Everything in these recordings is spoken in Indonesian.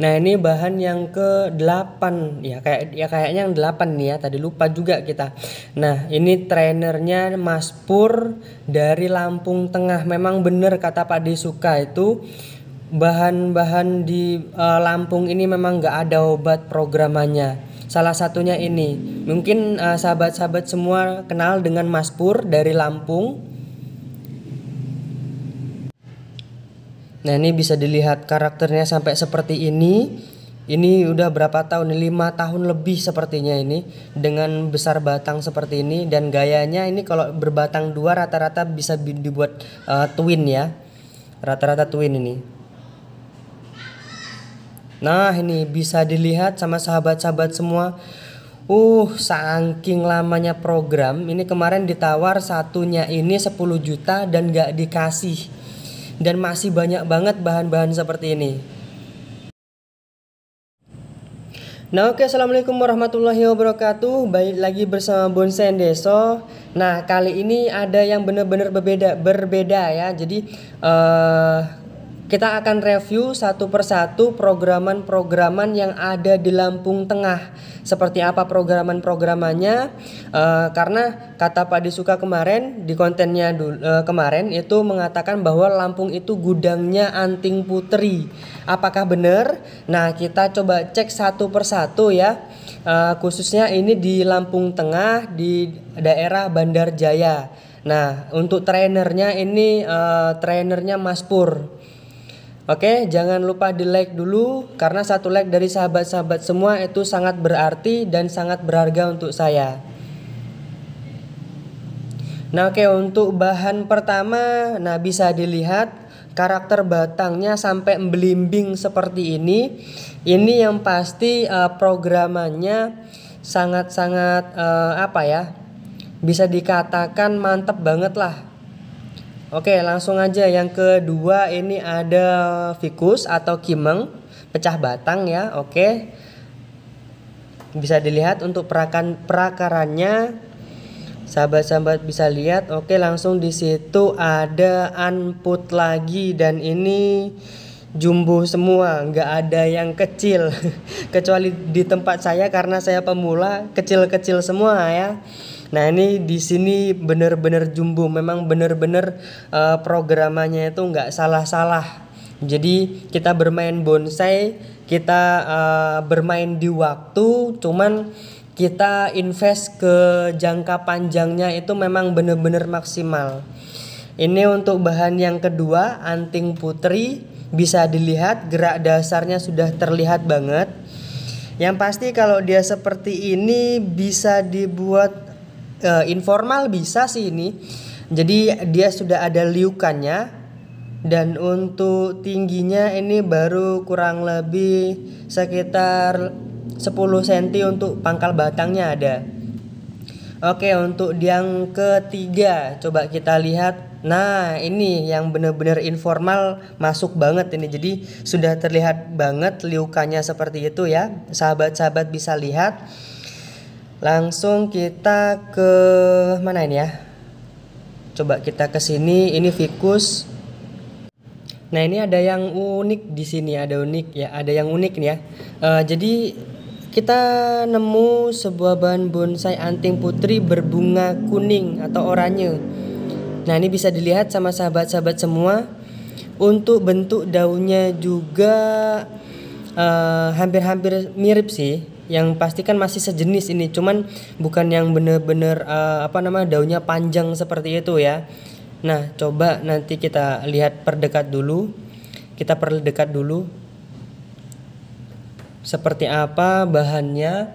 Nah, ini bahan yang ke-8 ya, kayak ya kayaknya yang 8 nih ya, tadi lupa juga kita. Nah, ini trainernya Mas Pur dari Lampung Tengah. Memang bener kata Pak Disuka itu bahan-bahan di uh, Lampung ini memang nggak ada obat programannya. Salah satunya ini. Mungkin eh, sahabat-sahabat uh, semua kenal dengan Mas Pur dari Lampung Nah ini bisa dilihat karakternya sampai seperti ini. Ini udah berapa tahun? 5 tahun lebih sepertinya ini dengan besar batang seperti ini dan gayanya ini kalau berbatang dua rata-rata bisa dibuat uh, twin ya. Rata-rata twin ini. Nah, ini bisa dilihat sama sahabat-sahabat semua. Uh, saking lamanya program, ini kemarin ditawar satunya ini 10 juta dan gak dikasih dan masih banyak banget bahan-bahan seperti ini. Nah oke okay, assalamualaikum warahmatullahi wabarakatuh Baik lagi bersama Bonsai Deso Nah kali ini ada yang benar-benar berbeda berbeda ya Jadi uh, kita akan review satu persatu programan-programan yang ada di Lampung Tengah. Seperti apa programan-programannya? E, karena kata Pak Disuka kemarin di kontennya dulu, e, eh, kemarin itu mengatakan bahwa Lampung itu gudangnya anting putri. Apakah benar? Nah kita coba cek satu persatu ya. E, khususnya ini di Lampung Tengah di daerah Bandar Jaya. Nah, untuk trainernya ini uh, trainernya Mas Pur. Oke, jangan lupa di like dulu karena satu like dari sahabat-sahabat semua itu sangat berarti dan sangat berharga untuk saya. Nah, oke untuk bahan pertama, nah bisa dilihat karakter batangnya sampai belimbing seperti ini. Ini yang pasti uh, programannya sangat-sangat uh, apa ya? Bisa dikatakan mantep banget lah Oke, langsung aja yang kedua ini ada fikus atau kimeng, pecah batang ya. Oke. Bisa dilihat untuk perakan perakarannya sahabat-sahabat bisa lihat oke langsung di situ ada anput lagi dan ini jumbo semua nggak ada yang kecil kecuali di tempat saya karena saya pemula kecil-kecil semua ya Nah ini di sini benar-benar jumbo, memang benar-benar uh, eh, programannya itu nggak salah-salah. Jadi kita bermain bonsai, kita uh, bermain di waktu, cuman kita invest ke jangka panjangnya itu memang benar-benar maksimal. Ini untuk bahan yang kedua, anting putri bisa dilihat gerak dasarnya sudah terlihat banget. Yang pasti kalau dia seperti ini bisa dibuat uh, informal bisa sih ini. Jadi dia sudah ada liukannya dan untuk tingginya ini baru kurang lebih sekitar 10 cm untuk pangkal batangnya ada. Oke, untuk yang ketiga coba kita lihat. Nah, ini yang benar-benar informal masuk banget ini. Jadi sudah terlihat banget liukannya seperti itu ya. Sahabat-sahabat bisa lihat. Langsung kita ke mana ini ya? Coba kita ke sini, ini fikus. Nah, ini ada yang unik di sini, ada unik ya, ada yang unik nih ya. Uh, jadi kita nemu sebuah bahan bonsai anting putri berbunga kuning atau oranye. Nah, ini bisa dilihat sama sahabat-sahabat semua. Untuk bentuk daunnya juga eh, hampir-hampir uh, hampir -hampir mirip sih yang pasti kan masih sejenis ini cuman bukan yang bener-bener uh, apa namanya daunnya panjang seperti itu ya nah coba nanti kita lihat perdekat dulu kita perdekat dulu seperti apa bahannya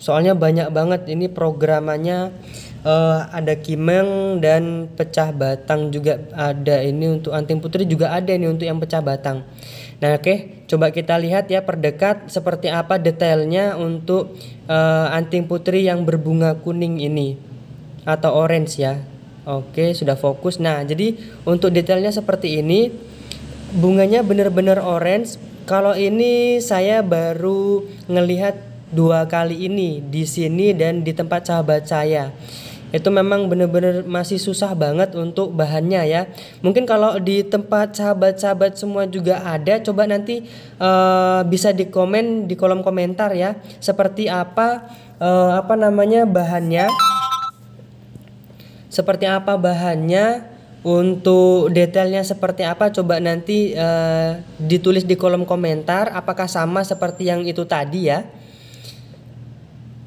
soalnya banyak banget ini programannya uh, ada kimeng dan pecah batang juga ada ini untuk anting putri juga ada ini untuk yang pecah batang nah oke okay. coba kita lihat ya perdekat seperti apa detailnya untuk uh, anting putri yang berbunga kuning ini atau orange ya oke okay, sudah fokus nah jadi untuk detailnya seperti ini bunganya benar-benar orange kalau ini saya baru ngelihat dua kali ini di sini dan di tempat sahabat saya itu memang benar-benar masih susah banget untuk bahannya ya mungkin kalau di tempat sahabat-sahabat semua juga ada coba nanti uh, bisa dikomen di kolom komentar ya seperti apa uh, apa namanya bahannya seperti apa bahannya untuk detailnya seperti apa coba nanti uh, ditulis di kolom komentar apakah sama seperti yang itu tadi ya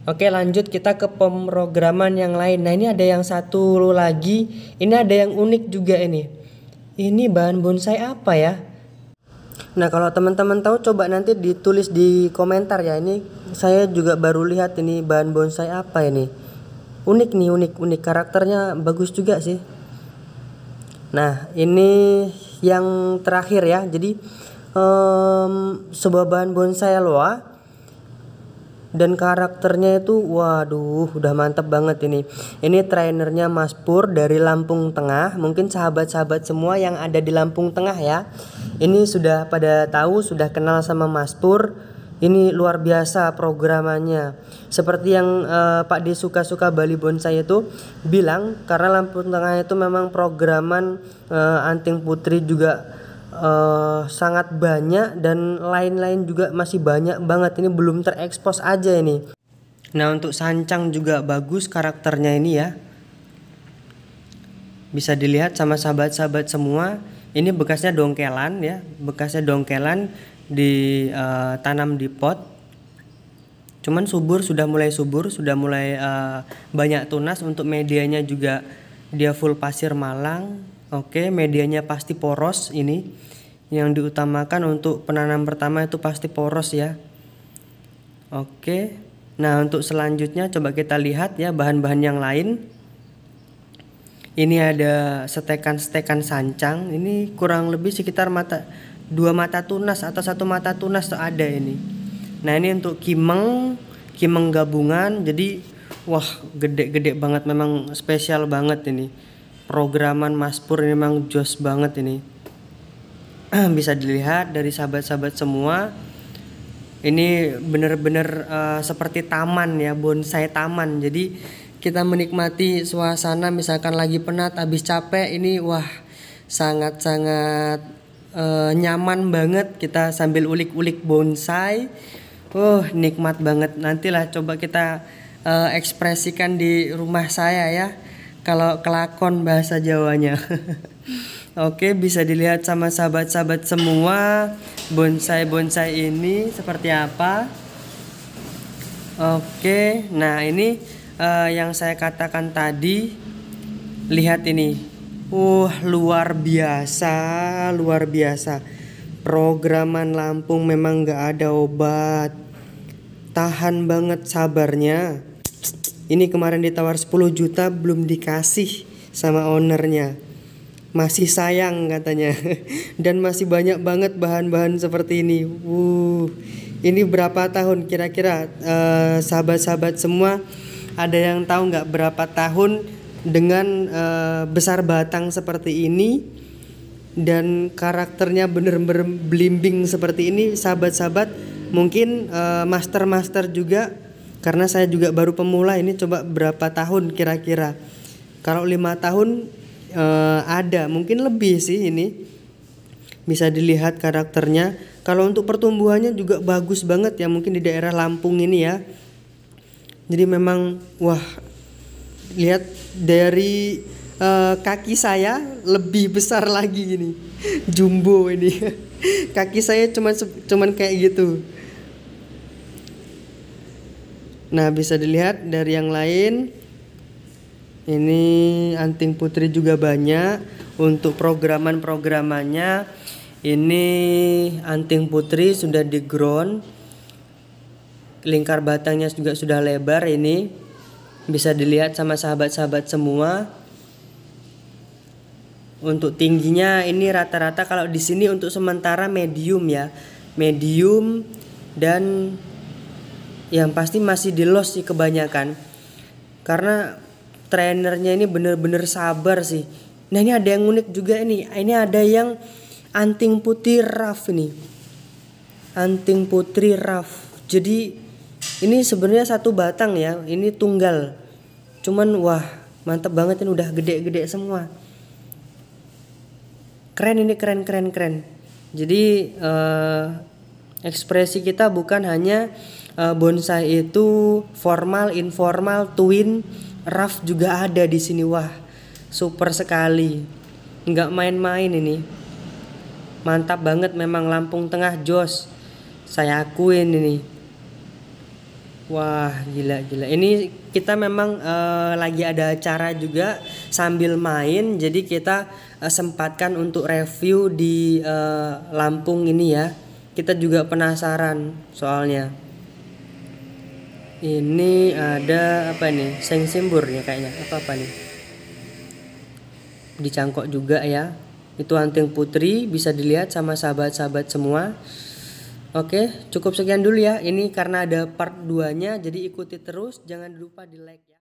Oke lanjut kita ke pemrograman yang lain. Nah ini ada yang satu lagi. Ini ada yang unik juga ini. Ini bahan bonsai apa ya? Nah kalau teman-teman tahu coba nanti ditulis di komentar ya. Ini saya juga baru lihat ini bahan bonsai apa ini. Unik nih unik unik karakternya bagus juga sih. Nah ini yang terakhir ya. Jadi um, sebuah bahan bonsai loa dan karakternya itu waduh udah mantep banget ini ini trainernya Mas Pur dari Lampung Tengah mungkin sahabat-sahabat semua yang ada di Lampung Tengah ya ini sudah pada tahu sudah kenal sama Mas Pur ini luar biasa programannya seperti yang eh, Pak D suka-suka Bali Bonsai itu bilang karena Lampung Tengah itu memang programan eh, anting putri juga uh, sangat banyak dan lain-lain juga masih banyak banget ini belum terekspos aja ini nah untuk sancang juga bagus karakternya ini ya bisa dilihat sama sahabat-sahabat semua ini bekasnya dongkelan ya bekasnya dongkelan ditanam eh, di pot cuman subur sudah mulai subur sudah mulai uh, banyak tunas untuk medianya juga dia full pasir malang Oke, medianya pasti poros ini. Yang diutamakan untuk penanam pertama itu pasti poros ya. Oke. Nah, untuk selanjutnya coba kita lihat ya bahan-bahan yang lain. Ini ada setekan-setekan sancang. Ini kurang lebih sekitar mata dua mata tunas atau satu mata tunas tuh ada ini. Nah, ini untuk kimeng, kimeng gabungan. Jadi wah gede-gede banget memang spesial banget ini programan Mas Pur ini memang jos banget ini bisa dilihat dari sahabat-sahabat semua ini benar-benar uh, eh, seperti taman ya bonsai taman jadi kita menikmati suasana misalkan lagi penat habis capek ini wah sangat-sangat uh, nyaman banget kita sambil ulik-ulik bonsai uh nikmat banget nantilah coba kita uh, ekspresikan di rumah saya ya kalau kelakon bahasa Jawanya. Oke, bisa dilihat sama sahabat-sahabat semua bonsai-bonsai ini seperti apa. Oke, nah ini uh, yang saya katakan tadi. Lihat ini. Uh, luar biasa, luar biasa. Programan Lampung memang gak ada obat. Tahan banget sabarnya. Ini kemarin ditawar 10 juta belum dikasih sama ownernya. Masih sayang katanya. Dan masih banyak banget bahan-bahan seperti ini. Wuh. Ini berapa tahun kira-kira sahabat eh, sahabat-sahabat semua ada yang tahu nggak berapa tahun dengan eh, besar batang seperti ini dan karakternya bener-bener blimbing seperti ini sahabat-sahabat mungkin master eh, master-master juga karena saya juga baru pemula ini coba berapa tahun kira-kira kalau lima tahun e, ada mungkin lebih sih ini bisa dilihat karakternya kalau untuk pertumbuhannya juga bagus banget ya mungkin di daerah Lampung ini ya jadi memang wah lihat dari e, kaki saya lebih besar lagi ini jumbo ini kaki saya cuma cuman kayak gitu Nah, bisa dilihat dari yang lain ini anting putri juga banyak untuk programan-programannya. Ini anting putri sudah di ground. Lingkar batangnya juga sudah lebar ini. Bisa dilihat sama sahabat-sahabat semua. Untuk tingginya ini rata-rata kalau di sini untuk sementara medium ya. Medium dan yang pasti masih di loss sih kebanyakan karena trenernya ini bener-bener sabar sih nah ini ada yang unik juga ini ini ada yang anting putih Raf ini anting putri Raf jadi ini sebenarnya satu batang ya ini tunggal cuman wah mantep banget ini udah gede-gede semua keren ini keren keren keren jadi uh, Ekspresi kita bukan hanya uh, bonsai itu formal, informal, twin, raf juga ada di sini. Wah, super sekali. Nggak main-main ini. Mantap banget memang Lampung Tengah jos. Saya akuin ini. Wah, gila gila. Ini kita memang uh, lagi ada acara juga sambil main jadi kita uh, sempatkan untuk review di uh, Lampung ini ya kita juga penasaran soalnya ini ada apa nih seng simbur ya kayaknya apa apa nih dicangkok juga ya itu anting putri bisa dilihat sama sahabat-sahabat semua oke cukup sekian dulu ya ini karena ada part 2 nya jadi ikuti terus jangan lupa di like ya.